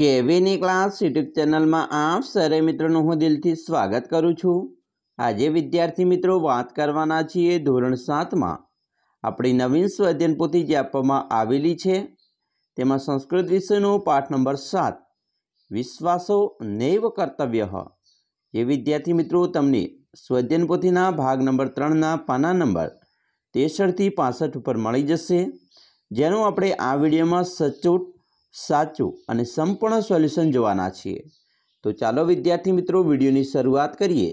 કેવીની class YouTube ચેનલમાં આપ સરે મિત્રોનું હું દિલથી સ્વાગત કરું છું આજે વિદ્યાર્થી મિત્રો વાત કરવાના છીએ ધોરણ સાતમાં આપણી નવીન સ્વાધ્યન પોથી જે આપવામાં આવેલી છે તેમાં સંસ્કૃત વિષયનો પાઠ નંબર સાત વિશ્વાસો નૈવ કર્તવ્ય જે વિદ્યાર્થી મિત્રો તમને સ્વાધ્યન પોથીના ભાગ નંબર ત્રણના પાના નંબર તેસઠથી પાસઠ ઉપર મળી જશે જેનો આપણે આ વિડીયોમાં સચોટ સાચું અને સંપૂર્ણ સોલ્યુશન જોવાના છીએ તો ચાલો વિદ્યાર્થી મિત્રો વિડીયોની શરૂઆત કરીએ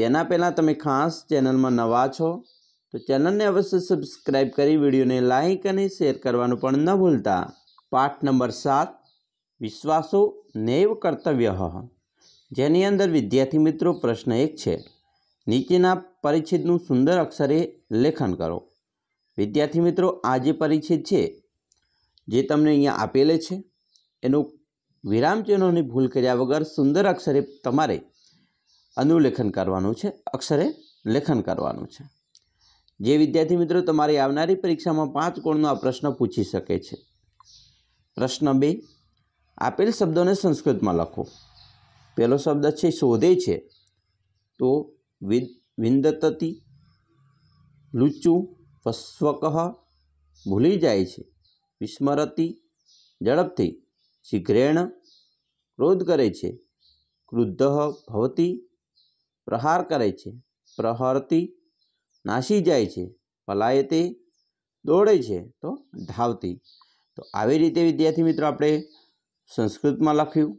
તેના પહેલાં તમે ખાસ ચેનલમાં નવા છો તો ચેનલને અવશ્ય સબસ્ક્રાઈબ કરી વિડીયોને લાઇક અને શેર કરવાનું પણ ન ભૂલતા પાઠ નંબર સાત વિશ્વાસો નૈવ કર્તવ્ય જેની અંદર વિદ્યાર્થી મિત્રો પ્રશ્ન એક છે નીચેના પરિચ્છેદનું સુંદર અક્ષરે લેખન કરો વિદ્યાર્થી મિત્રો આ જે પરિચ્છેદ છે જે તમને અહીંયા આપેલે છે એનું વિરામ ભૂલ કર્યા વગર સુંદર અક્ષરે તમારે અનુલેખન કરવાનું છે અક્ષરે લેખન કરવાનું છે જે વિદ્યાર્થી મિત્રો તમારી આવનારી પરીક્ષામાં પાંચ કોણનો આ પ્રશ્ન પૂછી શકે છે પ્રશ્ન બે આપેલ શબ્દોને સંસ્કૃતમાં લખો પહેલો શબ્દ છે શોધે છે તો વિંદતતી લુચ્ચું વસ્વકહ ભૂલી જાય છે વિસ્મરતી ઝડપથી શીઘ્રેણ ક્રોધ કરે છે ક્રુદ્ધ ભવતી પ્રહાર કરે છે પ્રહરતી નાસી જાય છે પલાય તે દોડે છે તો ધાવતી તો આવી રીતે વિદ્યાર્થી મિત્રો આપણે સંસ્કૃતમાં લખ્યું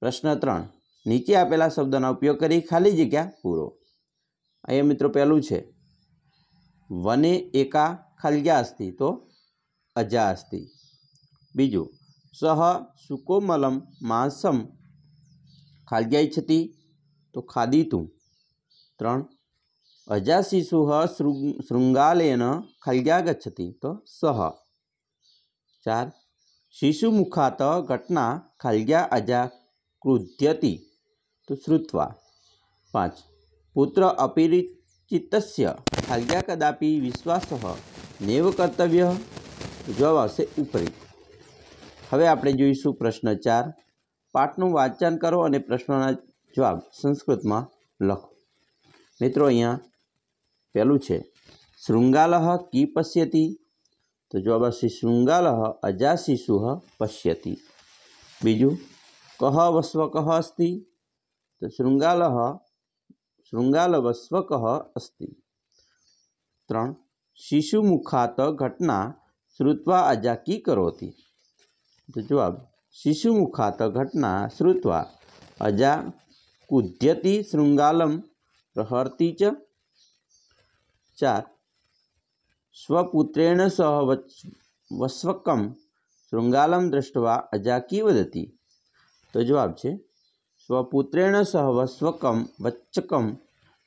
પ્રશ્ન ત્રણ નીચે આપેલા શબ્દોનો ઉપયોગ કરી ખાલી જગ્યા પૂરો અહીંયા મિત્રો પહેલું છે વને એકા ખાલી ગયા અસ્તિ તો अजा अस्त बीजु सह सुकोमल मंस खादती तो खादीत त्र अजा शिशु श्रृंगाल खाद्या गति तो सह चार शिशु मुखात घटना खाद्या अजा क्रुध्यति तो श्रुवा पांच पुत्र अपरिचित खाद्या कदापि विश्वास नव कर्तव्य જવાબ આવશે ઉપરી હવે આપણે જોઈશું પ્રશ્ન ચાર પાઠનું વાંચન કરો અને પ્રશ્નોના જવાબ સંસ્કૃતમાં લખો મિત્રો અહીંયા પહેલું છે શૃંગાલહ કી પશ્યતી તો જવાબ આવશે શૃંગાલહ અજાશિશુહ પશ્યતી બીજું કહ વસ્વકહ અસ્તિ તો શૃંગાલહ શૃંગાલ વસ્વકહ અસ્તિ ત્રણ શિશુમુખાત ઘટના श्रुत्वा अजाकी करोति तो जवाब शिशुमुखात घटना श्रुत्वा अजा कुद्यति श्रृंगालम प्रहर्ति च चार स्वपुत्रेण सह वस्वकम શૃંગાલમ દૃષ્ટવા અજાકી વદતી તો જવાબ છે સ્વપુત્રેણ સહ વસ્વકમ વચ્ચકમ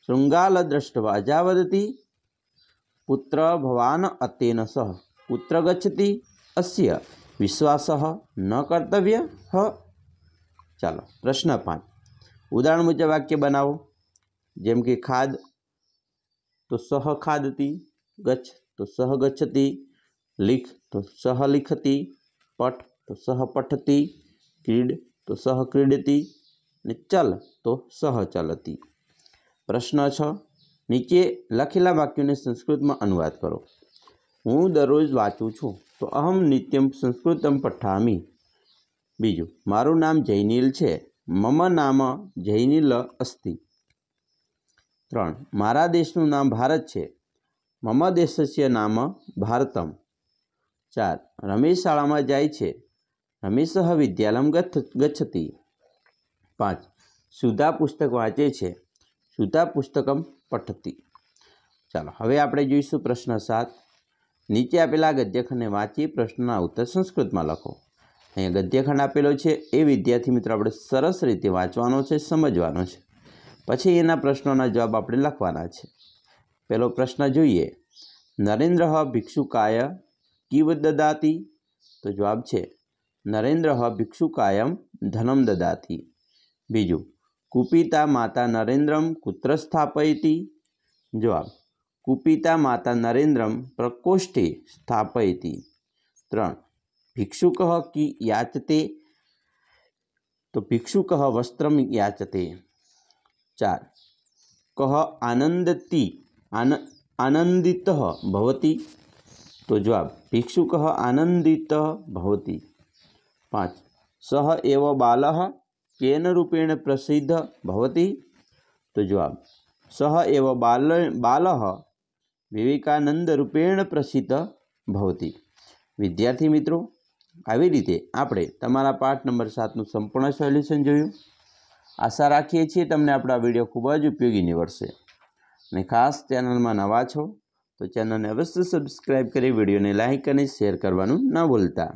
શૃંગાલ દૃષ્ટવા અજા વદતી પુત્ર ભવાન અતેન સહ कुत्र गच्छति अस्य વિશ્વાસઃ ન કર્તવ્ય હ ચાલો પ્રશ્ન પાંચ ઉદાહરણ મુજબ વાક્ય બનાવો જેમ કે ખાદ તો સહ ખાદતી ગચ્છ તો સહ ગચ્છતી લીખ તો સહ લિખતી પઠ તો સહ પઠતી ક્રીડ તો સહ ક્રીડતી ને ચલ તો સહ ચલતી પ્રશ્ન છ નીચે લખેલા વાક્યોને સંસ્કૃતમાં અનુવાદ કરો હું દરરોજ વાંચું છું તો અહમ નિત્યમ સંસ્કૃતમ પઠામી બીજું મારું નામ જૈનિલ છે મમ નામ જૈનિલ અસ્તિ ત્રણ મારા દેશનું નામ ભારત છે મમ દેશસ્ય નામ ભારતમ ચાર રમેશ શાળામાં જાય છે રમેશ વિદ્યાલયમ ગચ્છતિ પાંચ સુધા પુસ્તક વાંચે છે સુધા પુસ્તકમ પઠતી ચાલો હવે આપણે જોઈશું પ્રશ્ન સાત નીચે આપેલા ગદ્યખંડને વાંચી પ્રશ્નના ઉત્તર સંસ્કૃતમાં લખો અહીંયા ગદ્યખંડ આપેલો છે એ વિદ્યાર્થી મિત્રો આપણે સરસ રીતે વાંચવાનો છે સમજવાનો છે પછી એના પ્રશ્નોના જવાબ આપણે લખવાના છે પહેલો પ્રશ્ન જોઈએ નરેન્દ્ર ભિક્ષુકાય કિવ દદાતી તો જવાબ છે નરેન્દ્ર ભિક્ષુકાયમ ધનમ દદાતી બીજું કુપિતા માતા નરેન્દ્રમ કુત્ર સ્થાપયતી જવાબ कुपिता माता नरेन्द्रम प्रकोष्ठे स्थापय त्र भिक्षुक की याचते तो भिक्षुक वस्त्र याचते चार कह आनंदति आन आनंदित होती तो जवाब भिक्षुक आनंदित होती पाँच सह एव बाल केन रूपेण प्रसिद्ध होती तो जवाब सह एव बाल बाला વિવેકાનંદ રૂપેણ પ્રસિદ્ધ ભવતી વિદ્યાર્થી મિત્રો આવી રીતે આપણે તમારા પાઠ નંબર સાતનું સંપૂર્ણ સોલ્યુશન જોયું આશા રાખીએ છીએ તમને આપણા વિડીયો ખૂબ જ ઉપયોગી નીવડશે અને ખાસ ચેનલમાં નવા છો તો ચેનલને અવશ્ય સબસ્ક્રાઈબ કરી વિડીયોને લાઇક અને શેર કરવાનું ન ભૂલતા